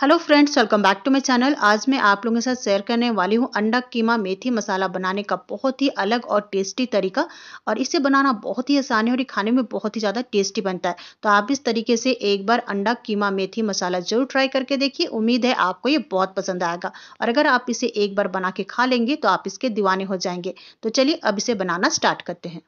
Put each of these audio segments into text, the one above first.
hello friends welcome back to my channel आज मैं आप लोगों के साथ शेयर करने वाली हूँ अंडा कीमा मेथी मसाला बनाने का बहुत ही अलग और टेस्टी तरीका और इसे बनाना बहुत ही आसान है और ये खाने में बहुत ही ज़्यादा टेस्टी बनता है तो आप इस तरीके से एक बार अंडा कीमा मेथी मसाला जरूर ट्राई करके देखिए उम्मीद है आपको ये बहुत पसंद आएगा और अगर आप इसे एक बार बना के खा लेंगे तो आप इसके दीवाने हो जाएंगे तो चलिए अब इसे बनाना स्टार्ट करते हैं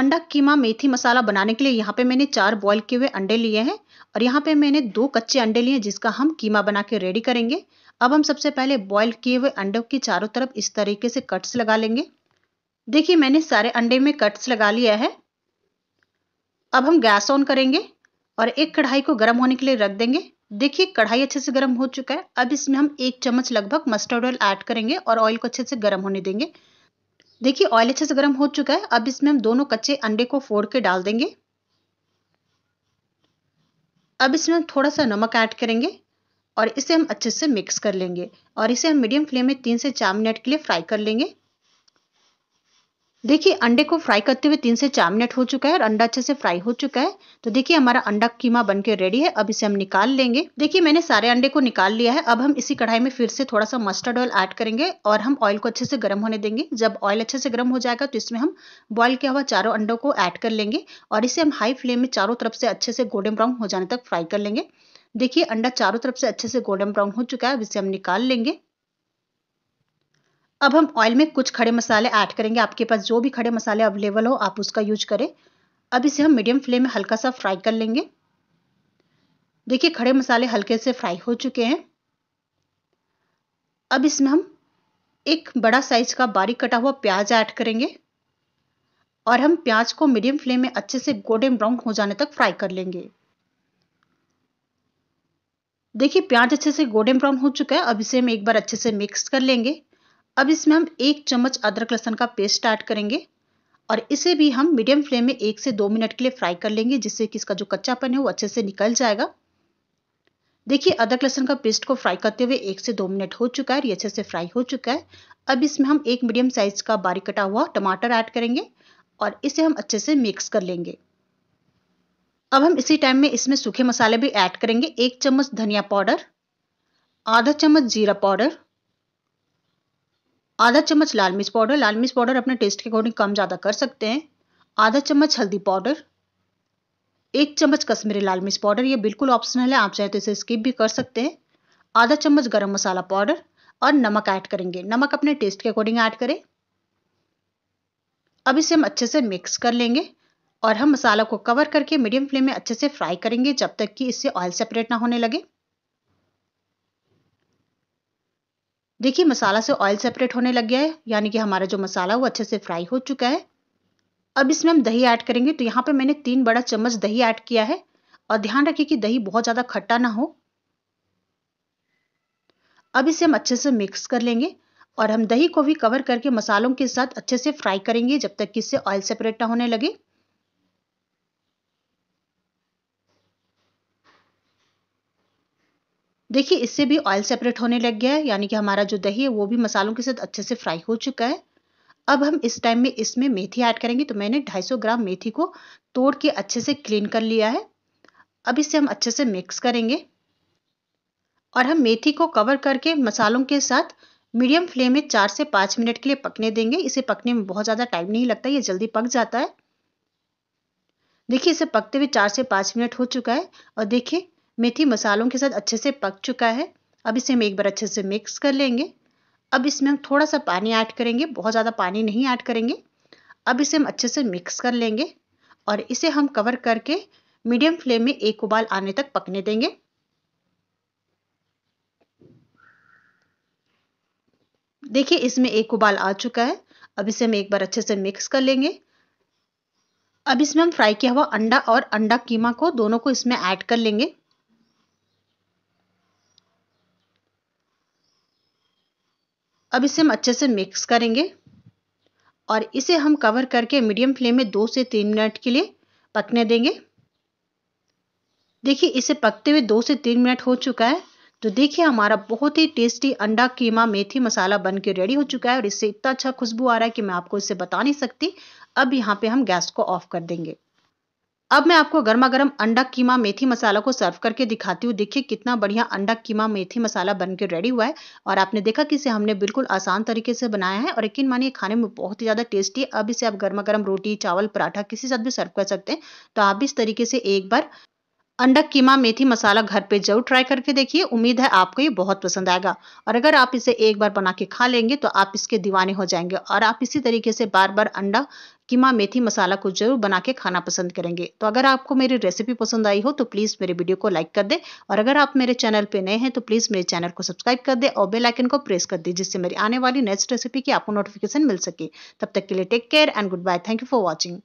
अंडा कीमा मेथी मसाला बनाने के लिए यहाँ पे मैंने चार बॉईल किए हुए अंडे लिए हैं और यहाँ पे मैंने दो कच्चे अंडे लिए हैं जिसका हम कीमा बना के रेडी करेंगे अब हम सबसे पहले बॉईल किए हुए अंडे के चारों तरफ इस तरीके से कट्स लगा लेंगे देखिए मैंने सारे अंडे में कट्स लगा लिया है अब हम गैस ऑन करेंगे और एक कढ़ाई को गर्म होने के लिए रख देंगे देखिए कढ़ाई अच्छे से गर्म हो चुका है अब इसमें हम एक चम्मच लगभग मस्टर्ड ऑयल ऐड करेंगे और ऑयल को अच्छे से गर्म होने देंगे देखिए ऑयल अच्छे से गर्म हो चुका है अब इसमें हम दोनों कच्चे अंडे को फोड़ के डाल देंगे अब इसमें हम थोड़ा सा नमक ऐड करेंगे और इसे हम अच्छे से मिक्स कर लेंगे और इसे हम मीडियम फ्लेम में तीन से चार मिनट के लिए फ्राई कर लेंगे देखिए अंडे को फ्राई करते हुए तीन से चार मिनट हो चुका है और अंडा अच्छे से फ्राई हो चुका है तो देखिए हमारा अंडा कीमा बनके रेडी है अब इसे हम निकाल लेंगे देखिए मैंने सारे अंडे को निकाल लिया है अब हम इसी कढ़ाई में फिर से थोड़ा सा मस्टर्ड ऑयल ऐड करेंगे और हम ऑयल को अच्छे से गर्म होने देंगे जब ऑयल अच्छे से गर्म हो जाएगा तो इसमें हम बॉयल किया हुआ चारों अंडों को ऐड कर लेंगे और इसे हम हाई फ्लेम में चारों तरफ से अच्छे से गोल्डन ब्राउन हो जाने तक फ्राई कर लेंगे देखिए अंडा चारों तरफ से अच्छे से गोल्डन ब्राउन हो चुका है अब इसे हम निकाल लेंगे अब हम ऑयल में कुछ खड़े मसाले ऐड करेंगे आपके पास जो भी खड़े मसाले अवेलेबल हो आप उसका यूज करें अब इसे हम मीडियम फ्लेम में हल्का सा फ्राई कर लेंगे देखिए खड़े मसाले हल्के से फ्राई हो चुके हैं अब इसमें हम एक बड़ा साइज का बारीक कटा हुआ प्याज ऐड करेंगे और हम प्याज को मीडियम फ्लेम में अच्छे से गोल्डन ब्राउन हो जाने तक फ्राई कर लेंगे देखिए प्याज अच्छे से गोल्डन ब्राउन हो चुका है अब इसे हम एक बार अच्छे से मिक्स कर लेंगे अब इसमें हम एक चम्मच अदरक लहसन का पेस्ट ऐड करेंगे और इसे भी हम मीडियम फ्लेम में एक से दो मिनट के लिए फ्राई कर लेंगे जिससे कि इसका जो कच्चापन है वो अच्छे से निकल जाएगा देखिए अदरक लहसन का पेस्ट को फ्राई करते हुए एक से दो मिनट हो चुका है ये अच्छे से फ्राई हो चुका है अब इसमें हम एक मीडियम साइज का बारीक कटा हुआ टमाटर ऐड करेंगे और इसे हम अच्छे से मिक्स कर लेंगे अब हम इसी टाइम में इसमें सूखे मसाले भी ऐड करेंगे एक चम्मच धनिया पाउडर आधा चम्मच जीरा पाउडर आधा चम्मच लाल मिर्च पाउडर लाल मिर्च पाउडर अपने टेस्ट के अकॉर्डिंग कम ज़्यादा कर सकते हैं आधा चम्मच हल्दी पाउडर एक चम्मच कश्मीरी लाल मिर्च पाउडर ये बिल्कुल ऑप्शनल है आप चाहे तो इसे स्किप भी कर सकते हैं आधा चम्मच गरम मसाला पाउडर और नमक ऐड करेंगे नमक अपने टेस्ट के अकॉर्डिंग ऐड करें अब इसे हम अच्छे से मिक्स कर लेंगे और हम मसाला को कवर करके मीडियम फ्लेम में अच्छे से फ्राई करेंगे जब तक कि इससे ऑयल सेपरेट ना होने लगे देखिए मसाला से ऑयल सेपरेट होने लग गया है यानी कि हमारा जो मसाला वो अच्छे से फ्राई हो चुका है अब इसमें हम दही ऐड करेंगे तो यहाँ पे मैंने तीन बड़ा चम्मच दही ऐड किया है और ध्यान रखिए कि दही बहुत ज़्यादा खट्टा ना हो अब इसे हम अच्छे से मिक्स कर लेंगे और हम दही को भी कवर करके मसालों के साथ अच्छे से फ्राई करेंगे जब तक कि इससे ऑयल सेपरेट ना होने लगे देखिए इससे भी ऑयल सेपरेट होने लग गया है यानी कि हमारा जो दही है वो भी मसालों के साथ अच्छे से फ्राई हो चुका है अब हम इस टाइम में इसमें मेथी ऐड करेंगे तो मैंने 250 ग्राम मेथी को तोड़ के अच्छे से क्लीन कर लिया है अब इसे हम अच्छे से मिक्स करेंगे और हम मेथी को कवर करके मसालों के साथ मीडियम फ्लेम में चार से पाँच मिनट के लिए पकने देंगे इसे पकने में बहुत ज़्यादा टाइम नहीं लगता ये जल्दी पक जाता है देखिए इसे पकते हुए चार से पाँच मिनट हो चुका है और देखिए मेथी मसालों के साथ अच्छे से पक चुका है अब इसे हम एक बार अच्छे से मिक्स कर लेंगे अब इसमें हम थोड़ा सा पानी ऐड करेंगे बहुत ज़्यादा पानी नहीं ऐड करेंगे अब इसे हम अच्छे से मिक्स कर लेंगे और इसे हम कवर करके मीडियम फ्लेम में एक उबाल आने तक पकने देंगे देखिए इसमें एक उबाल आ चुका है अब इसे हम एक बार अच्छे से मिक्स कर लेंगे अब इसमें हम फ्राई किया हुआ अंडा और अंडा कीमा को दोनों को इसमें ऐड कर लेंगे अब इसे हम अच्छे से मिक्स करेंगे और इसे हम कवर करके मीडियम फ्लेम में दो से तीन मिनट के लिए पकने देंगे देखिए इसे पकते हुए दो से तीन मिनट हो चुका है तो देखिए हमारा बहुत ही टेस्टी अंडा कीमा मेथी मसाला बन के रेडी हो चुका है और इससे इतना अच्छा खुशबू आ रहा है कि मैं आपको इससे बता नहीं सकती अब यहाँ पे हम गैस को ऑफ कर देंगे अब मैं आपको गर्मा गर्म अंडा कीमा मेथी मसाला को सर्व करके दिखाती हूँ देखिए कितना बढ़िया अंडा कीमा मेथी मसाला बन के रेडी हुआ है और आपने देखा कि इसे हमने बिल्कुल आसान तरीके से बनाया है और यकीन मानिए खाने में बहुत ही ज़्यादा टेस्टी है अब इसे आप गर्मा गर्म रोटी चावल पराठा किसी साथ भी सर्व कर सकते हैं तो आप इस तरीके से एक बार अंडा कीमा मेथी मसाला घर पे जरूर ट्राई करके देखिए उम्मीद है आपको ये बहुत पसंद आएगा और अगर आप इसे एक बार बना के खा लेंगे तो आप इसके दीवाने हो जाएंगे और आप इसी तरीके से बार बार अंडा कीमा मेथी मसाला को जरूर बना के खाना पसंद करेंगे तो अगर आपको मेरी रेसिपी पसंद आई हो तो प्लीज़ मेरे वीडियो को लाइक कर दे और अगर आप मेरे चैनल पे नए हैं तो प्लीज़ मेरे चैनल को सब्सक्राइब कर दे और बेल आइकन को प्रेस कर दे जिससे मेरी आने वाली नेक्स्ट रेसिपी की आपको नोटिफिकेशन मिल सके तब तक के लिए take care and goodbye thank you for watching